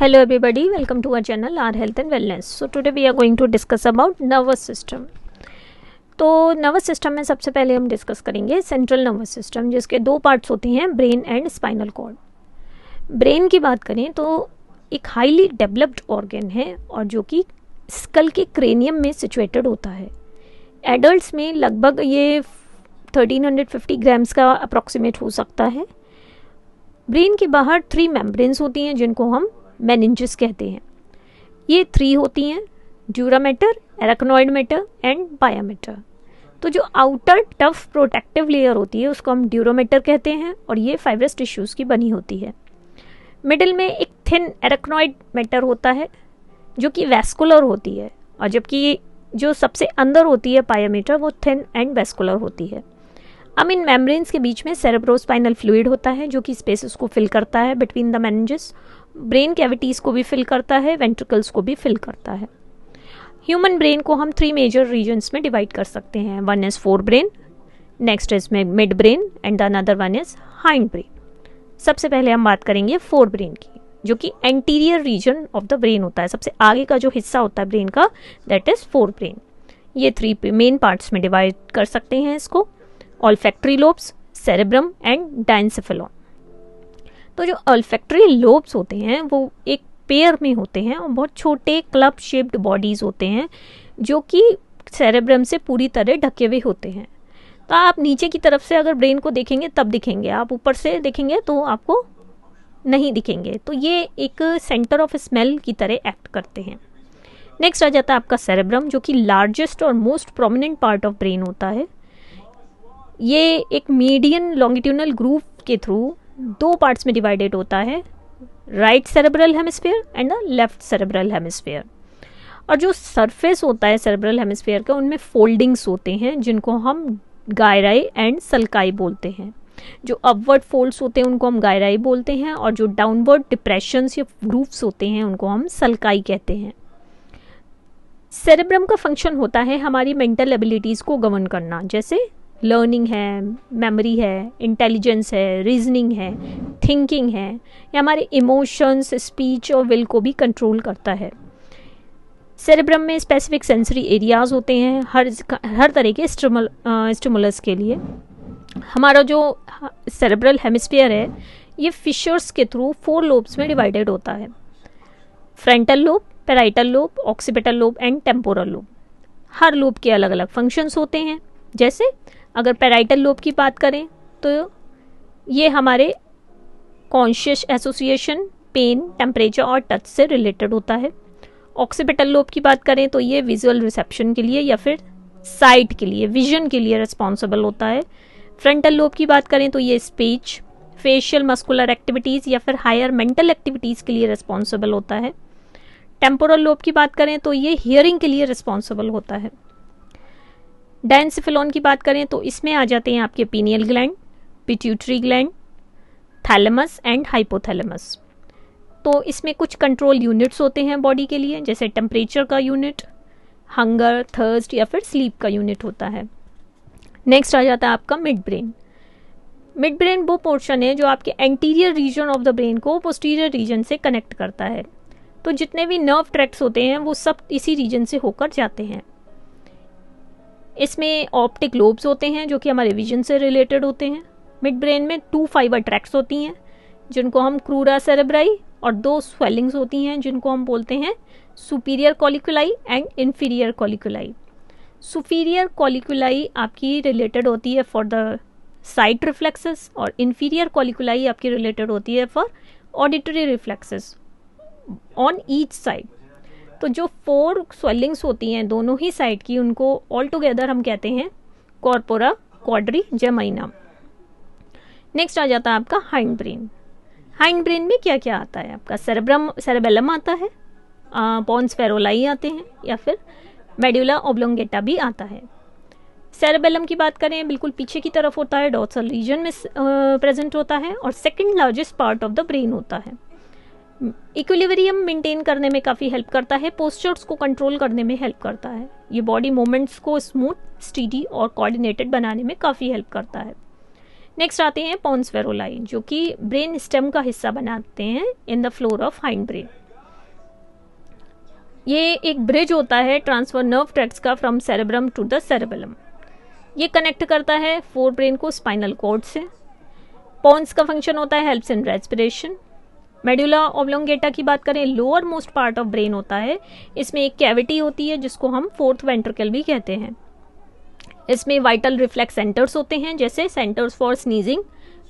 hello everybody welcome to our channel our health and wellness so today we are going to discuss about nervous system तो nervous system में सबसे पहले हम discuss करेंगे central nervous system जिसके दो parts होते हैं brain and spinal cord brain की बात करें तो एक हाईली डेवलप्ड ऑर्गेन है और जो कि स्कल के क्रेनियम में सिचुएटेड होता है एडल्ट्स में लगभग ये 1350 ग्राम्स का अप्रॉक्सीमेट हो सकता है ब्रेन के बाहर थ्री मेम्ब्रेन्स होती हैं जिनको हम मैनजिस कहते हैं ये थ्री होती हैं dura mater arachnoid mater and biomatter तो जो आउटर टफ प्रोटेक्टिव लेयर होती है उसको हम ड्यूरोमीटर कहते हैं और ये फाइब्रस टिश्यूज़ की बनी होती है मिडिल में एक थिन एरक्नॉइड मैटर होता है जो कि वेस्कुलर होती है और जबकि जो सबसे अंदर होती है पायोमीटर वो थिन एंड वेस्कुलर होती है अब इन मेम्ब्रेन्स के बीच में सेरेब्रोस्पाइनल फ्लूड होता है जो कि स्पेस को फिल करता है between the meninges brain cavities को भी फिल करता है वेंट्रिकल्स को भी फिल करता है ह्यूमन ब्रेन को हम थ्री मेजर रीजन्स में डिवाइड कर सकते हैं one is forebrain next is midbrain and the another one is hindbrain सबसे पहले हम बात करेंगे फोर ब्रेन की जो कि anterior region of the brain होता है सबसे आगे का जो हिस्सा होता है ब्रेन का दैट इज़ फोर ब्रेन ये थ्री मेन पार्ट्स में डिवाइड कर सकते हैं इसको olfactory lobes cerebrum and diencephalon तो जो ऑल्फैक्ट्री लोब्स होते हैं वो एक पेयर में होते हैं और बहुत छोटे क्लब शेप्ड बॉडीज़ होते हैं जो कि सेरेब्रम से पूरी तरह ढके हुए होते हैं तो आप नीचे की तरफ से अगर ब्रेन को देखेंगे तब दिखेंगे आप ऊपर से देखेंगे तो आपको नहीं दिखेंगे तो ये एक सेंटर ऑफ स्मेल की तरह एक्ट करते हैं नेक्स्ट आ जाता है आपका सेरेब्रम जो कि लार्जेस्ट और most prominent part of brain होता है ये एक मीडियन लॉन्गिट्यूनल ग्रूव के थ्रू दो पार्ट्स में डिवाइडेड होता है right cerebral hemisphere and the left cerebral hemisphere और जो सरफेस होता है सेरेब्रल हेमिस्फीयर का उनमें फोल्डिंग्स होते हैं जिनको हम गायराई एंड सलकाई बोलते हैं जो अपवर्ड फोल्ड्स होते हैं उनको हम गायराई बोलते हैं और जो डाउनवर्ड डिप्रेशंस या ग्रूफ्स होते हैं उनको हम सलकाई कहते हैं सेरेब्रम का फंक्शन होता है हमारी मेंटल एबिलिटीज़ को गवर्न करना जैसे लर्निंग है मेमोरी है इंटेलिजेंस है रीजनिंग है थिंकिंग है ये हमारे इमोशंस स्पीच और विल को भी कंट्रोल करता है सेरेब्रम में स्पेसिफिक सेंसरी एरियाज होते हैं हर हर तरह के स्टमुलस के लिए हमारा जो सेरेब्रल हेमिस्फीयर है ये फिशर्स के थ्रू फोर लोब्स में डिवाइडेड होता है frontal lobe parietal lobe occipital lobe and temporal lobe हर लोब के अलग अलग फंक्शंस होते हैं जैसे अगर पैराइटल लोब की बात करें तो ये हमारे कॉन्शियस एसोसिएशन पेन टेम्परेचर और टच से रिलेटेड होता है ऑक्सीपिटल लोब की बात करें तो ये विजुअल रिसेप्शन के लिए या फिर साइट के लिए विजन के लिए रिस्पॉन्सिबल होता है फ्रंटल लोब की बात करें तो ये स्पीच फेशियल मस्कुलर एक्टिविटीज़ या फिर हायर मेंटल एक्टिविटीज़ के लिए रिस्पॉन्सिबल होता है टेम्पोरल लोब की बात करें तो ये हियरिंग के लिए रिस्पॉन्सिबल होता है डायनसिफिलोन की बात करें तो इसमें आ जाते हैं आपके pineal gland pituitary gland thalamus and hypothalamus तो इसमें कुछ कंट्रोल यूनिट्स होते हैं बॉडी के लिए जैसे टेम्परेचर का यूनिट हंगर थर्स्ट या फिर स्लीप का यूनिट होता है नेक्स्ट आ जाता है आपका मिड ब्रेन मिड ब्रेन वो पोर्शन है जो आपके anterior region of the brain को पोस्टीरियर रीजन से कनेक्ट करता है तो जितने भी नर्व ट्रैक्ट्स होते हैं वो सब इसी रीजन से होकर जाते हैं इसमें ऑप्टिक लोब्स होते हैं जो कि हमारे विजन से रिलेटेड होते हैं मिड ब्रेन में टू फाइबर ट्रैक्स होती हैं जिनको हम क्रूरा सेरेब्राई और दो स्वेलिंग्स होती हैं जिनको हम बोलते हैं superior colliculi and inferior colliculi superior colliculi आपकी रिलेटेड होती है फॉर द साइट रिफ्लेक्सेस और इन्फीरियर कॉलिकुलाई आपकी रिलेटेड होती है for auditory reflexes on each side तो जो फोर स्वेलिंग्स होती हैं दोनों ही साइड की उनको ऑल टुगेदर हम कहते हैं कॉर्पोरा क्वाड्री जमाइना नेक्स्ट आ जाता है आपका हाइंड ब्रेन हाइंड ब्रेन में क्या क्या आता है आपका सेरेब्रम सेरेबेलम आता है पॉन्स फेरोलाई आते हैं या फिर मेड्यूला ओब्लोंगेटा भी आता है सेरेबेलम की बात करें बिल्कुल पीछे की तरफ होता है डॉसल रीजन में प्रेजेंट होता है और second largest part of the brain होता है इक्विलिवरियम मेंटेन करने में काफ़ी हेल्प करता है पोस्चर्स को कंट्रोल करने में हेल्प करता है ये बॉडी मूवमेंट्स को स्मूथ स्टीडी और कोऑर्डिनेटेड बनाने में काफ़ी हेल्प करता है नेक्स्ट आते हैं पॉन्स वेरोलाई जो कि ब्रेन स्टेम का हिस्सा बनाते हैं in the floor of hindbrain ये एक ब्रिज होता है ट्रांसफर नर्व ट्रैक्स का from cerebrum to the cerebellum ये कनेक्ट करता है फोर ब्रेन को स्पाइनल कॉर्ड से पॉन्स का फंक्शन होता है helps in respiration medulla oblongata की बात करें lowermost part of brain होता है इसमें एक कैविटी होती है जिसको हम फोर्थ वेंट्रिकल भी कहते हैं इसमें वाइटल रिफ्लेक्स सेंटर्स होते हैं जैसे centres for sneezing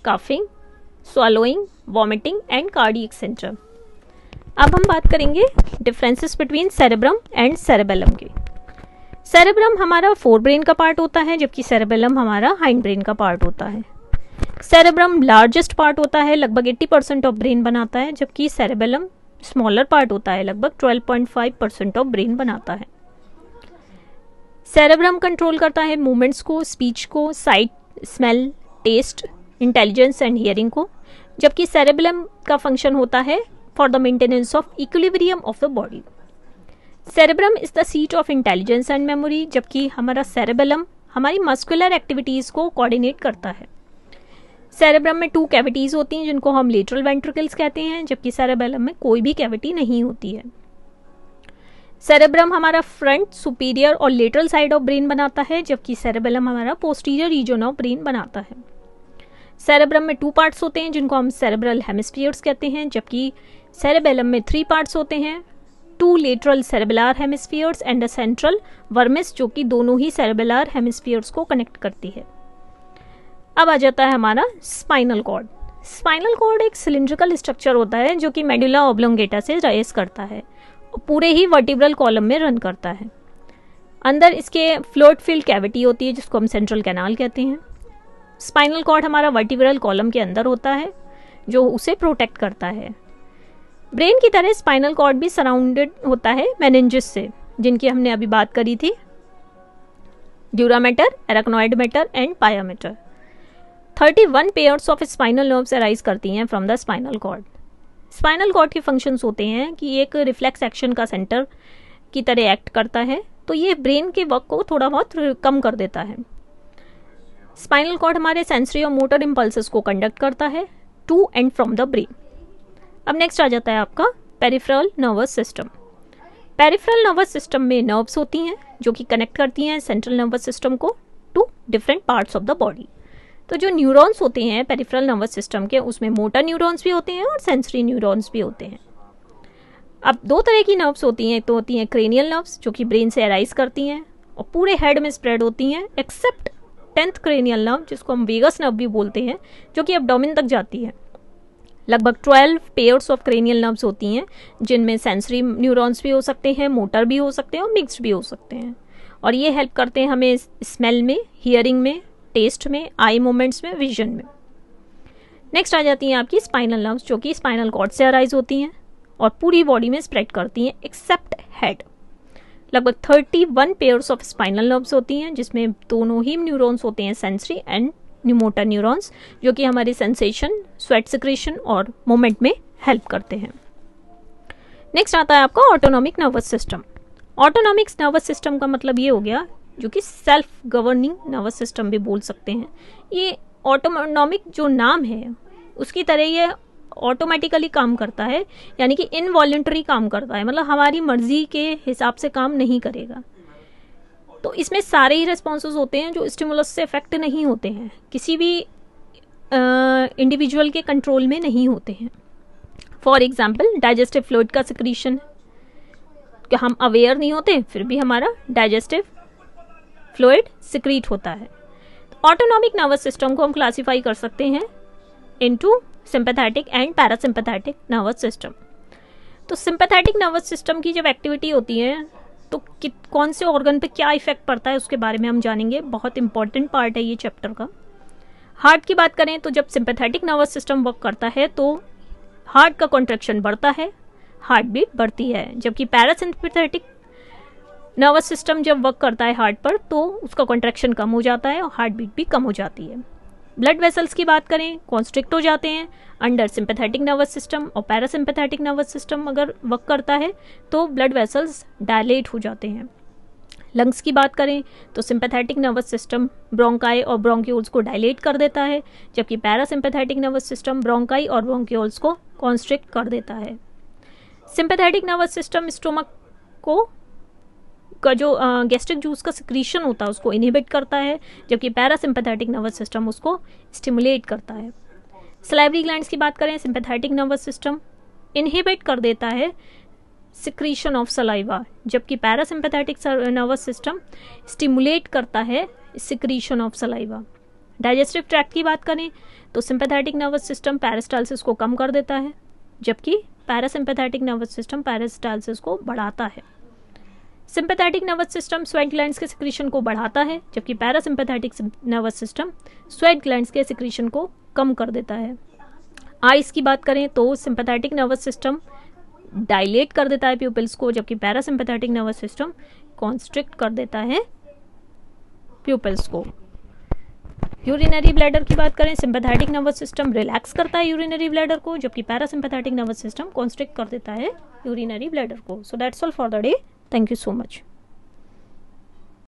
coughing swallowing vomiting and cardiac centre अब हम बात करेंगे differences between cerebrum and cerebellum की सेरेब्रम हमारा फोर ब्रेन का पार्ट होता है जबकि सेरेबेलम हमारा हाइंड ब्रेन का पार्ट होता है सेरेब्रम लार्जेस्ट पार्ट होता है लगभग 80 परसेंट ऑफ ब्रेन बनाता है जबकि सेरेबेलम स्मॉलर पार्ट होता है लगभग 12.5 परसेंट ऑफ ब्रेन बनाता है सेरेब्रम कंट्रोल करता है मूवमेंट्स को स्पीच को sight smell taste intelligence and hearing को जबकि सेरेबेलम का फंक्शन होता है for the maintenance of equilibrium of the body cerebrum is the seat of intelligence and memory जबकि हमारा सेरेबेलम हमारी मस्कुलर एक्टिविटीज़ को कोऑर्डिनेट करता है सेरेब्रम में टू कैविटीज़ होती हैं जिनको हम लेटरल वेंट्रिकल्स कहते हैं जबकि सेरेबेलम में कोई भी कैविटी नहीं होती है सेरेब्रम हमारा फ्रंट सुपीरियर और लेटरल साइड ऑफ ब्रेन बनाता है जबकि सेरेबेलम हमारा पोस्टीरियर रीजन ऑफ ब्रेन बनाता है सेरेब्रम में टू पार्ट्स होते हैं जिनको हम सेरेब्रल हेमिस्फीयर्स कहते हैं जबकि सेरेबेलम में थ्री पार्ट्स होते हैं two lateral cerebellar hemispheres and a central vermis जो कि दोनों ही सेरेबेलर हेमिस्फीयर्स को कनेक्ट करती है अब आ जाता है हमारा स्पाइनल कॉर्ड स्पाइनल कॉर्ड एक सिलिंड्रिकल स्ट्रक्चर होता है जो कि मेडुला ओब्लोंगेटा से रेस करता है और पूरे ही वर्टिब्रल कॉलम में रन करता है अंदर इसके फ्लोट फील्ड कैविटी होती है जिसको हम सेंट्रल कैनाल कहते हैं स्पाइनल कॉर्ड हमारा वर्टिब्रल कॉलम के अंदर होता है जो उसे प्रोटेक्ट करता है ब्रेन की तरह स्पाइनल कॉर्ड भी सराउंडेड होता है मैनेंजिस से जिनकी हमने अभी बात करी थी dura mater arachnoid mater and pia mater thirty one pairs of spinal nerves arise करती हैं from the spinal cord spinal cord के फंक्शंस होते हैं कि एक रिफ्लेक्स एक्शन का सेंटर की तरह एक्ट करता है तो ये ब्रेन के वर्क को थोड़ा बहुत कम कर देता है स्पाइनल कॉर्ड हमारे सेंसरी और मोटर इम्पल्स को कंडक्ट करता है to and from the brain अब नेक्स्ट आ जाता है आपका peripheral nervous system peripheral nervous system में नर्व्स होती हैं जो कि कनेक्ट करती हैं सेंट्रल नर्वस सिस्टम को to different parts of the body तो जो न्यूरॉन्स होते हैं पेरिफ्रल नर्वस सिस्टम के उसमें मोटर न्यूरॉन्स भी होते हैं और सेंसरी न्यूरॉन्स भी होते हैं अब दो तरह की नर्व्स होती हैं एक तो होती हैं क्रेनियल नर्व्स जो कि ब्रेन से एराइज करती हैं और पूरे हेड में स्प्रेड होती हैं एक्सेप्ट टेंथ क्रेनियल नर्व जिसको हम वेगस नर्व भी बोलते हैं जो कि डोमिन तक जाती है लगभग twelve pairs of cranial nerves होती हैं जिनमें सेंसरी न्यूरॉन्स भी हो सकते हैं मोटर भी हो सकते हैं और मिक्स भी हो सकते हैं और ये हेल्प करते हैं हमें स्मेल में हियरिंग में टेस्ट में आई मोमेंट्स में विजन में नेक्स्ट आ जाती हैं आपकी स्पाइनल नर्व्स जो कि स्पाइनल कॉर्ड से अराइज होती हैं और पूरी बॉडी में स्प्रेड करती हैं एक्सेप्ट हेड लगभग thirty one pairs of spinal nerves होती हैं जिसमें दोनों ही न्यूरॉन्स होते हैं सेंसरी एंड न्यूमोटर न्यूरॉन्स जो कि हमारी सेंसेशन स्वेट सिक्रेशन और मोमेंट में हेल्प करते हैं नेक्स्ट आता है आपका autonomic nervous system autonomics nervous system का मतलब ये हो गया जो कि सेल्फ गवर्निंग नर्वस सिस्टम भी बोल सकते हैं ये ऑटोनॉमिक जो नाम है उसकी तरह ये ऑटोमेटिकली काम करता है यानी कि इनवॉल्ट्री काम करता है मतलब हमारी मर्जी के हिसाब से काम नहीं करेगा तो इसमें सारे ही रिस्पॉन्स होते हैं जो स्टिमुलस से इफेक्ट नहीं होते हैं किसी भी इंडिविजुअल के कंट्रोल में नहीं होते हैं फॉर एग्जाम्पल डाइजेस्टिव फ्लूड का सिक्रीशन हम अवेयर नहीं होते फिर भी हमारा डाइजेस्टिव फ्लूड सिक्रीट होता है ऑटोनॉमिक नर्वस सिस्टम को हम क्लासीफाई कर सकते हैं into sympathetic and parasympathetic nervous system तो सिंपैथेटिक नर्वस सिस्टम की जब एक्टिविटी होती है तो कौन से ऑर्गन पे क्या इफेक्ट पड़ता है उसके बारे में हम जानेंगे बहुत इंपॉर्टेंट पार्ट है ये चैप्टर का हार्ट की बात करें तो जब सिंपैथेटिक नर्वस सिस्टम वर्क करता है तो हार्ट का कॉन्ट्रेक्शन बढ़ता है हार्ट बीट बढ़ती है जबकि पैरासिम्पथेटिक नर्वस सिस्टम जब वर्क करता है हार्ट पर तो उसका कॉन्ट्रेक्शन कम हो जाता है और हार्ट बीट भी कम हो जाती है ब्लड वेसल्स की बात करें कॉन्स्ट्रिक्ट हो जाते हैं अंडर सिंपथेटिक नर्वस सिस्टम और पैरासिम्पथेटिक नर्वस सिस्टम अगर वर्क करता है तो ब्लड वेसल्स डायलेट हो जाते हैं लंग्स की बात करें तो सिंपथेटिक नर्वस सिस्टम ब्रोंकाई और ब्रोंक्यूल्स को डायलेट कर देता है जबकि पैरासिम्पथेटिक नर्वस सिस्टम ब्रोंकाई और ब्रोंक्यूल्स को कॉन्स्ट्रिक्ट कर देता है सिंपथेटिक नर्वस सिस्टम स्टोमक को का जो गैस्ट्रिक जूस का सिक्रीशन होता है उसको इनहिबिट करता है जबकि पैरासिम्पैथेटिक नर्वस सिस्टम उसको स्टिमुलेट करता है सलाइवरी ग्लैंड की बात करें सिंपैथेटिक नर्वस सिस्टम इनहिबिट कर देता है सिक्रीशन ऑफ सलाइवा जबकि पैरासिम्पैथेटिक नर्वस सिस्टम स्टिमुलेट करता है secretion of saliva digestive tract की बात करें तो सिंपैथेटिक नर्वस सिस्टम पैरास्टाइलिस को कम कर देता है जबकि पैरासिम्पैथेटिक नर्वस सिस्टम पैरास्टाइलिस को बढ़ाता है sympathetic nervous system sweat gland के सिक्रीशन को बढ़ाता है जबकि parasympathetic nervous system sweat gland के सिक्रीशन को कम कर देता है आइस तो की बात करें तो सिंपैथेटिक नर्वस सिस्टम डायलेट कर देता है प्यूपिल्स को जबकि पैरासिम्पैथेटिक नर्वस सिस्टम कॉन्स्ट्रिक्ट कर देता है प्यूपल्स को यूरिनरी ब्लैडर की बात करें सिंपैथेटिक नर्वस सिस्टम रिलैक्स करता है यूरिनरी ब्लैडर को जबकि पैरासिम्पैथेटिक नर्वस सिस्टम कॉन्स्ट्रिक्ट कर देता है यूरिनरी ब्लैडर को so that's all for the day Thank you so much.